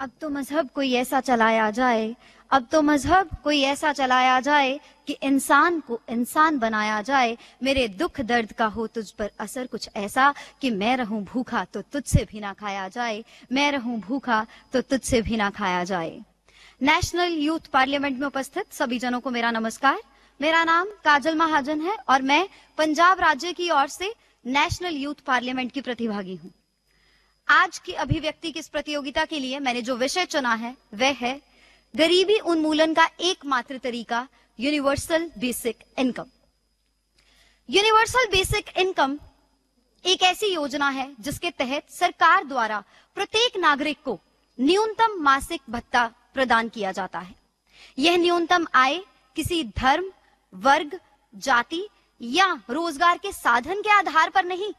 अब तो मजहब कोई ऐसा चलाया जाए अब तो मजहब कोई ऐसा चलाया जाए कि इंसान को इंसान बनाया जाए मेरे दुख दर्द का हो तुझ पर असर कुछ ऐसा कि मैं रहूं भूखा तो तुझसे भी ना खाया जाए मैं रहूं भूखा तो तुझसे भी ना खाया जाए नेशनल यूथ पार्लियामेंट में उपस्थित सभी जनों को मेरा नमस्कार मेरा नाम काजल महाजन है और मैं पंजाब राज्य की ओर से नेशनल यूथ पार्लियामेंट की प्रतिभागी हूँ आज की अभिव्यक्ति की इस प्रतियोगिता के लिए मैंने जो विषय चुना है वह है गरीबी उन्मूलन का एकमात्र तरीका universal basic income universal basic income एक ऐसी योजना है जिसके तहत सरकार द्वारा प्रत्येक नागरिक को न्यूनतम मासिक भत्ता प्रदान किया जाता है यह न्यूनतम आय किसी धर्म वर्ग जाति या रोजगार के साधन के आधार पर नहीं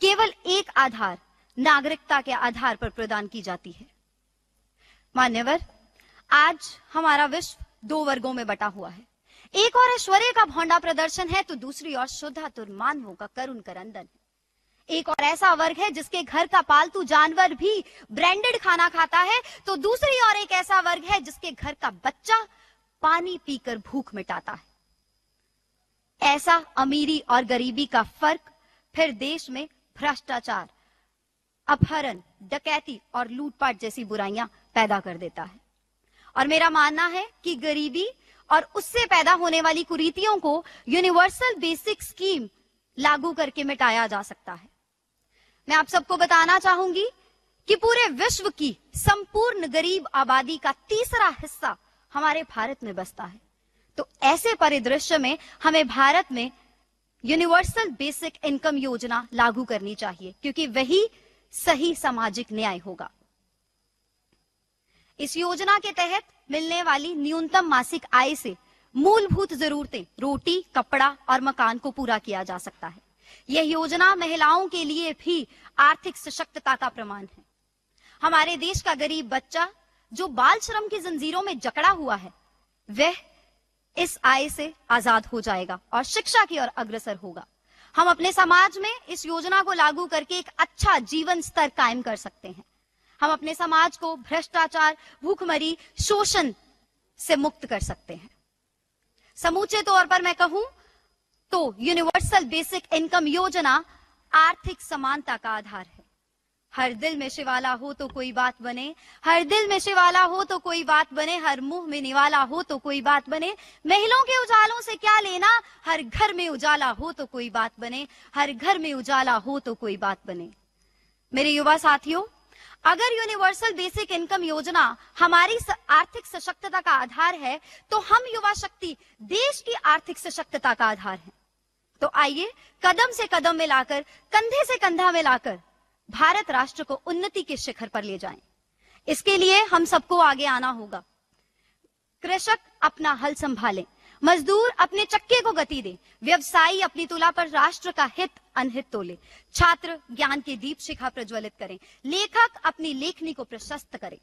केवल एक आधार नागरिकता के आधार पर प्रदान की जाती है मान्यवर आज हमारा विश्व दो वर्गों में बटा हुआ है एक और ऐश्वर्य का भौंडा प्रदर्शन है तो दूसरी और शुद्धातुर मानवों का करुण करंदन एक और ऐसा वर्ग है जिसके घर का पालतू जानवर भी ब्रांडेड खाना खाता है तो दूसरी और एक ऐसा वर्ग है जिसके घर का बच्चा पानी पीकर भूख मिटाता है ऐसा अमीरी और गरीबी का फर्क फिर देश में भ्रष्टाचार अपहरण डकैती और लूटपाट जैसी बुराइयां पैदा कर देता है और मेरा मानना है कि गरीबी और उससे पैदा होने वाली कुरीतियों को यूनिवर्सल बेसिक स्कीम लागू करके मिटाया जा सकता है मैं आप सबको बताना चाहूंगी कि पूरे विश्व की संपूर्ण गरीब आबादी का तीसरा हिस्सा हमारे भारत में बसता है तो ऐसे परिदृश्य में हमें भारत में यूनिवर्सल बेसिक इनकम योजना लागू करनी चाहिए क्योंकि वही सही सामाजिक न्याय होगा इस योजना के तहत मिलने वाली न्यूनतम मासिक आय से मूलभूत जरूरतें रोटी कपड़ा और मकान को पूरा किया जा सकता है यह योजना महिलाओं के लिए भी आर्थिक सशक्तता का प्रमाण है हमारे देश का गरीब बच्चा जो बाल श्रम की जंजीरों में जकड़ा हुआ है वह इस आय से आजाद हो जाएगा और शिक्षा की ओर अग्रसर होगा हम अपने समाज में इस योजना को लागू करके एक अच्छा जीवन स्तर कायम कर सकते हैं हम अपने समाज को भ्रष्टाचार भूखमरी शोषण से मुक्त कर सकते हैं समूचे तौर पर मैं कहूं तो यूनिवर्सल बेसिक इनकम योजना आर्थिक समानता का आधार है हर दिल में शिवाला हो तो कोई बात बने हर दिल में शिवाला हो तो कोई बात बने हर मुंह में निवाला हो तो कोई बात बने महलों के उजालों से क्या लेना हर घर में उजाला हो तो कोई बात बने हर घर में उजाला हो तो कोई बात बने मेरे युवा साथियों अगर यूनिवर्सल बेसिक इनकम योजना हमारी आर्थिक सशक्तता का आधार है तो हम युवा शक्ति देश की आर्थिक सशक्तता का आधार है तो आइए कदम से कदम मिलाकर कंधे से कंधा मिलाकर भारत राष्ट्र को उन्नति के शिखर पर ले जाएं। इसके लिए हम सबको आगे आना होगा कृषक अपना हल संभाले मजदूर अपने चक्के को गति दे व्यवसायी अपनी तुला पर राष्ट्र का हित अनहित तोले छात्र ज्ञान की दीप शिखा प्रज्वलित करें लेखक अपनी लेखनी को प्रशस्त करें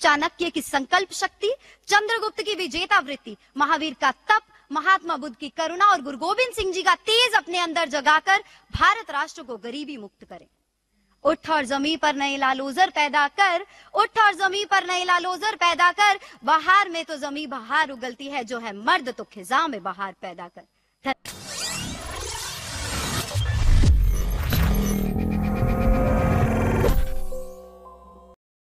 चाणक्य की संकल्प शक्ति चंद्रगुप्त की विजेता वृत्ति महावीर का तप महात्मा बुद्ध की करुणा और गुरु गोविंद सिंह जी का तेज अपने अंदर जगाकर भारत राष्ट्र को गरीबी मुक्त करें उठ और जमी पर नए लालोजर पैदा कर उठ और जमी पर नए लालोजर पैदा कर बाहर में तो जमी बाहर उगलती है जो है मर्द तो खिजा में बहार पैदा कर